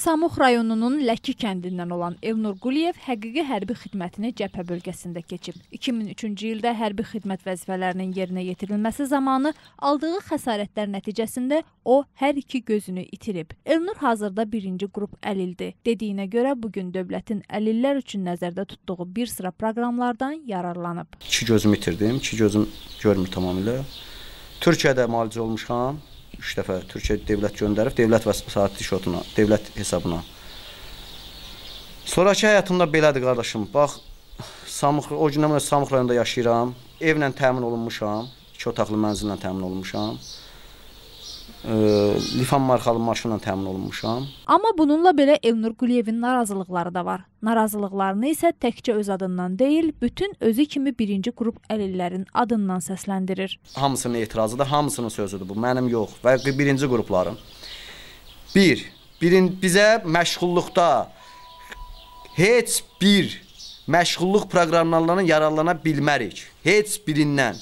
Samux rayonunun Ləki kəndindən olan Elnur Quliyev həqiqi hərbi xidmətini cəbhə bölgəsində keçib. 2003-cü ildə hərbi xidmət vəzifələrinin yerinə yetirilməsi zamanı aldığı xəsarətlər nəticəsində o hər iki gözünü itirib. Elnur hazırda 1-ci qrup əlildir. Dediyinə görə bu gün dövlətin əlillər üçün nəzərdə tutduğu bir sıra proqramlardan yararlanıb. 2 gözümü itirdim, 2 gözüm görmür tamamilə. Türkiyədə müalicə olmuşam. 3 dəfə Türkiyə dövlət göndərib, dövlət və saat tişotuna, dövlət hesabına. Sonrakı həyatımda belədir qardaşım. Bax, Samux o gündən sonra Samux rayonunda yaşayıram. Evlə təmin olunmuşam. 2 otaqlı mənzillə təmin olunmuşam lifan markalı maşınla təmin olunmuşam. Amma bununla belə Elnur Quliyevin narazılıqları da var. Narazılıqlarını isə təkcə öz adından deyil, bütün özü kimi birinci qrup əlillərin adından səsləndirir. Hamısının etirazıdır, hamısının sözüdür bu, mənim yox və birinci qrupların. Bir, birin, bizə məşğulluqda heç bir məşğulluq proqramlarından yararlana bilmərik. Heç birindən.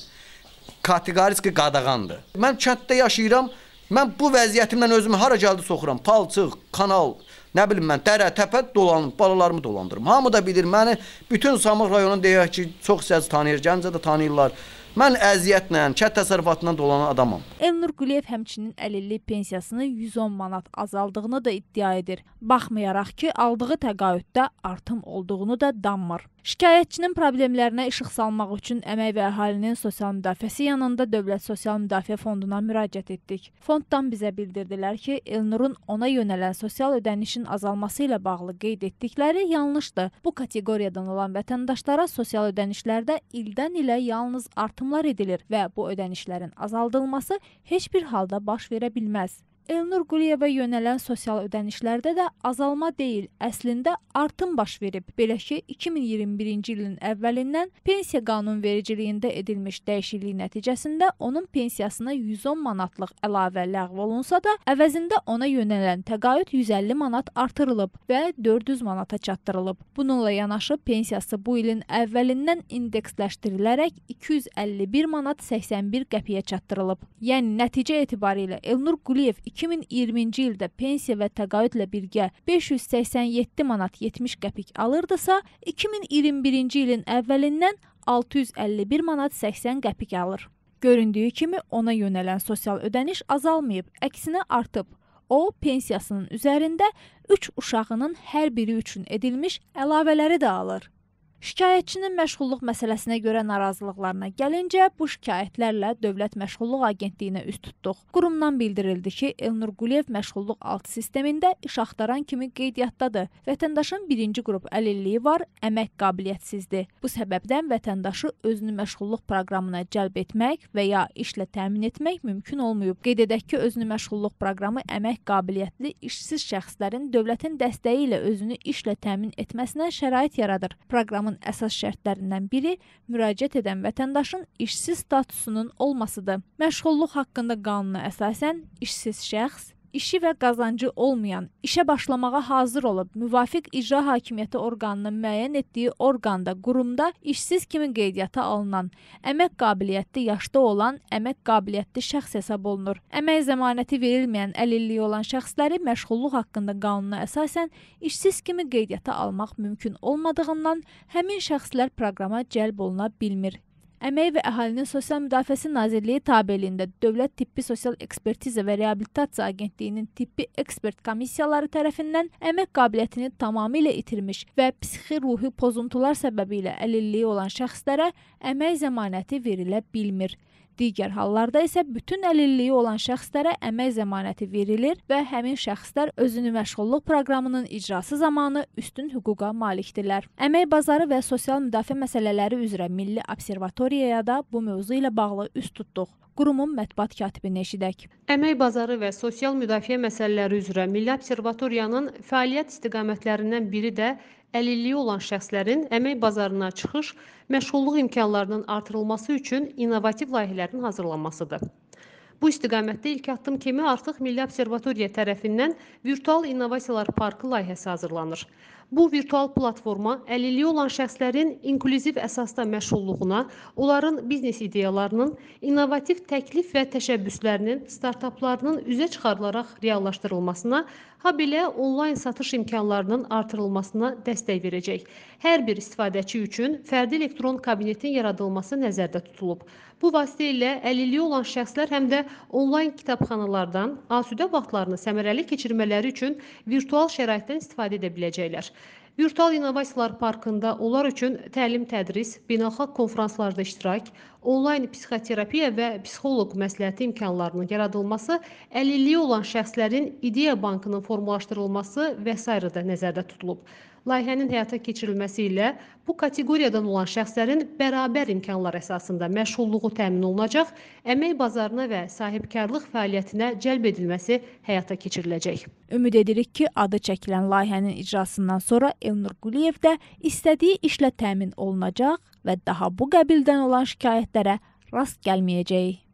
Kateqoriki qadağandır. Mən kənddə yaşayıram, Mən bu vəziyyətimdən özümü hara gəldi soxuram. Palçıq, kanal, nə bilim mən, dərə, təpə dolanıb, balalarımı dolandırım. Hamı da bilir, məni bütün Samıq rayonu deyək ki, çox səs tanıyır, Gəncə də tanıyırlar. Mən əziyyətlə, kənd təsərrüfatından dolanan adamam. Elnur Quliyev həmçinin əlillik pensiyasını 110 manat azaldığını da iddia edir. Baxmayaraq ki, aldığı təqaüddə artım olduğunu da danmır. Şikayətçinin problemlərinə işıq salmaq üçün Əmək və Əhalinin Sosial Müdafiəsi yanında Dövlət Sosial Müdafiə Fonduna müraciət etdik. Fonddan bizə bildirdilər ki, Elnurun ona yönələn sosial ödənişin azalması ilə bağlı qeyd etdikləri yanlışdır. Bu kateqoriyadan olan vətəndaşlara sosial ödənişlərdə ildən ilə yalnız artım ödənişlər edilir və bu ödənişlərin azaldılması heç bir halda baş verə bilməz. Elnur Quliyevə yönələn sosial ödənişlərdə də azalma deyil, əslində artım baş verib. Belə ki, 2021-ci ilin əvvəlindən pensiya qanunvericiliyində edilmiş dəyişiklik nəticəsində onun pensiyasına 110 manatlıq əlavə ləğv olunsa da, əvəzində ona yönələn təqaüd 150 manat artırılıb və 400 manata çatdırılıb. Bununla yanaşı pensiyası bu ilin əvvəlindən indeksləşdirilərək 251 manat 81 qəpiyə çatdırılıb. Yəni nəticə etibarilə Elnur Quliyev 2020-ci ildə pensiya və təqaüdlə birgə 587 manat 70 qəpik alırdısa, 2021-ci ilin əvvəlindən 651 manat 80 qəpik alır. Göründüyü kimi ona yönələn sosial ödəniş azalmayıb, əksinə artıb. O pensiyasının üzərində 3 uşağının hər biri üçün edilmiş əlavələri də alır. Şikayətçinin məşğulluq məsələsinə görə narazılıqlarına gəlincə, bu şikayətlərlə Dövlət Məşğulluq Agentliyinə üz tutduq. Qurumdan bildirildi ki, Elnur Quliyev məşğulluq alt sistemində iş axtaran kimi qeydiyyatdadır. Vətəndaşın birinci qrup əlilliyi var, əmək qabiliyyətsizdir. Bu səbəbdən vətəndaşı özünü məşğulluq proqramına cəlb etmək və ya işlə təmin etmək mümkün olmayıb. Qeyd edək ki, özünü məşğulluq proqramı əmək qabiliyyətli işsiz şəxslərin dövlətin dəstəyi ilə özünü işlə təmin etməsinə şərait yaradır. Proqramı proqramın əsas şərtlərindən biri müraciət edən vətəndaşın işsiz statusunun olmasıdır. Məşğulluq haqqında qanuna əsasən işsiz şəxs işi və qazancı olmayan, işə başlamağa hazır olub müvafiq icra hakimiyyəti orqanının müəyyən etdiyi orqanda, qurumda işsiz kimi qeydiyyata alınan, əmək qabiliyyətli yaşda olan, əmək qabiliyyətli şəxs hesab olunur. Əmək zəmanəti verilməyən əlilliyi olan şəxsləri məşğulluq haqqında qanuna əsasən işsiz kimi qeydiyyata almaq mümkün olmadığından həmin şəxslər proqrama cəlb oluna bilmir. Əmək və Əhalinin Sosial Müdafiəsi Nazirliyi tabeliyində Dövlət Tibbi Sosial Ekspertiza və Reabilitasiya Agentliyinin tibbi ekspert komissiyaları tərəfindən əmək qabiliyyətini tamamilə itirmiş və psixi ruhi pozuntular səbəbi ilə əlilliyi olan şəxslərə əmək zəmanəti verilə bilmir. Digər hallarda isə bütün əlilliyi olan şəxslərə əmək zəmanəti verilir və həmin şəxslər özünü məşğulluq proqramının icrası zamanı üstün hüquqa malikdirlər. Əmək bazarı və sosial müdafiə məsələləri üzrə Milli Observatoriyaya da bu mövzu ilə bağlı üz tutduq. Qurumun mətbuat katibini eşidək. Əmək bazarı və sosial müdafiə məsələləri üzrə Milli Observatoriyanın fəaliyyət istiqamətlərindən biri də əlilliyi olan şəxslərin əmək bazarına çıxış, məşğulluq imkanlarının artırılması üçün innovativ layihələrin hazırlanmasıdır. Bu istiqamətdə ilk addım kimi artıq Milli Observatoriya tərəfindən Virtual İnnovasiyalar Parkı layihəsi hazırlanır. Bu virtual platforma əlilliyi olan şəxslərin inklüziv əsasda məşğulluğuna, onların biznes ideyalarının, innovativ təklif və təşəbbüslərinin, startaplarının üzə çıxarılaraq reallaşdırılmasına, habelə onlayn satış imkanlarının artırılmasına dəstək verəcək. Hər bir istifadəçi üçün fərdi elektron kabinetin yaradılması nəzərdə tutulub. Bu vasitə ilə əlilliyi olan şəxslər həm də onlayn kitabxanalardan asüdə vaxtlarını səmərəli keçirmələri üçün virtual şəraitdən istifadə edə biləcəklər. Yurtal İnnovasiyalar Parkında onlar üçün təlim-tədris, beynəlxalq konfranslarda iştirak, onlayn psixoterapiya və psixoloq məsləhəti imkanlarının yaradılması, əlilliyi olan şəxslərin ideya bankının formalaşdırılması və s. də nəzərdə tutulub layihənin həyata keçirilməsi ilə bu kateqoriyadan olan şəxslərin bərabər imkanlar əsasında məşğulluğu təmin olunacaq, əmək bazarına və sahibkarlıq fəaliyyətinə cəlb edilməsi həyata keçiriləcək. Ümid edirik ki, adı çəkilən layihənin icrasından sonra Elnur Quliyev də istədiyi işlə təmin olunacaq və daha bu qəbildən olan şikayətlərə rast gəlməyəcək.